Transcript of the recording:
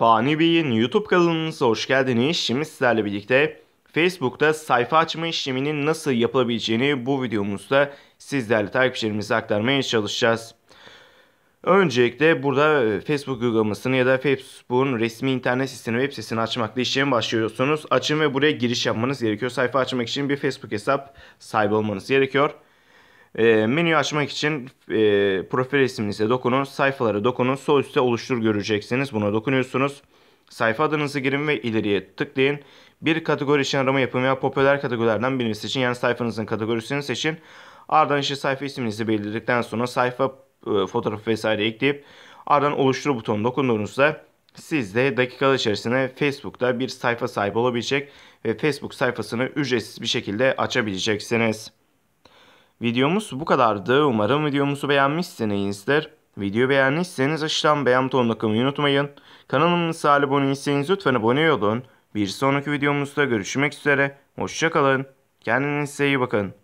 Fani Bey'in YouTube kanalımıza hoş geldiniz. Şimdi sizlerle birlikte Facebook'ta sayfa açma işleminin nasıl yapılabileceğini bu videomuzda sizlerle takipçilerimize aktarmaya çalışacağız. Öncelikle burada e, Facebook uygulamasını ya da Facebook'un resmi internet sitesini web sitesini açmakla işlemi başlıyorsunuz. Açın ve buraya giriş yapmanız gerekiyor. Sayfa açmak için bir Facebook hesap sahibi olmanız gerekiyor. E, menüyü açmak için e, profil resminize dokunun, sayfalara dokunun, sol üstte oluştur göreceksiniz. Buna dokunuyorsunuz. Sayfa adınızı girin ve ileriye tıklayın. Bir kategori için arama yapın veya popüler kategorilerden birini seçin. Yani sayfanızın kategorisini seçin. Ardından işte sayfa isminizi belirledikten sonra sayfa e, fotoğrafı vesaire ekleyip ardından oluştur butonuna dokunduğunuzda siz de dakikalar içerisinde Facebook'ta bir sayfa sahibi olabilecek ve Facebook sayfasını ücretsiz bir şekilde açabileceksiniz. Videomuz bu kadardı. Umarım videomuzu beğenmişsinizdir. Video beğendiyseniz aşağıdan beğen butonuna kılmayı unutmayın. Kanalımıza abone değilseniz lütfen abone olun. Bir sonraki videomuzda görüşmek üzere. Hoşçakalın. Kendinize iyi bakın.